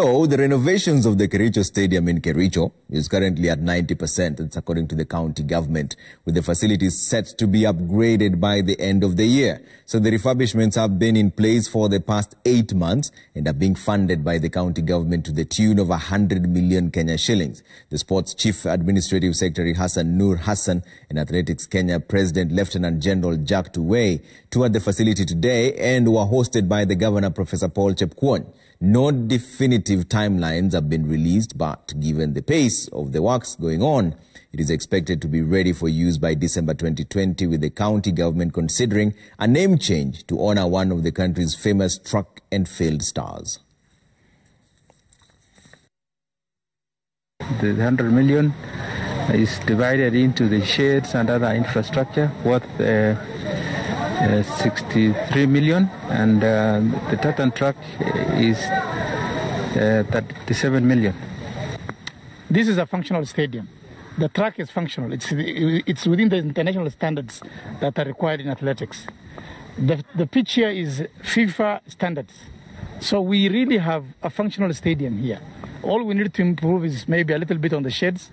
So, oh, the renovations of the Kericho Stadium in Kericho is currently at 90%, that's according to the county government, with the facilities set to be upgraded by the end of the year. So, the refurbishments have been in place for the past eight months and are being funded by the county government to the tune of 100 million Kenya shillings. The sports chief administrative secretary Hassan Noor Hassan and Athletics Kenya president Lieutenant General Jack Tuwei toured the facility today and were hosted by the governor, Professor Paul Chepkwon. No definitive timelines have been released, but given the pace of the works going on, it is expected to be ready for use by December 2020 with the county government considering a name change to honor one of the country's famous truck and field stars. The 100 million is divided into the sheds and other infrastructure worth uh, uh, 63 million and uh, the Titan truck is 37 million. This is a functional stadium. The track is functional. It's, it's within the international standards that are required in athletics. The, the pitch here is FIFA standards. So we really have a functional stadium here. All we need to improve is maybe a little bit on the sheds.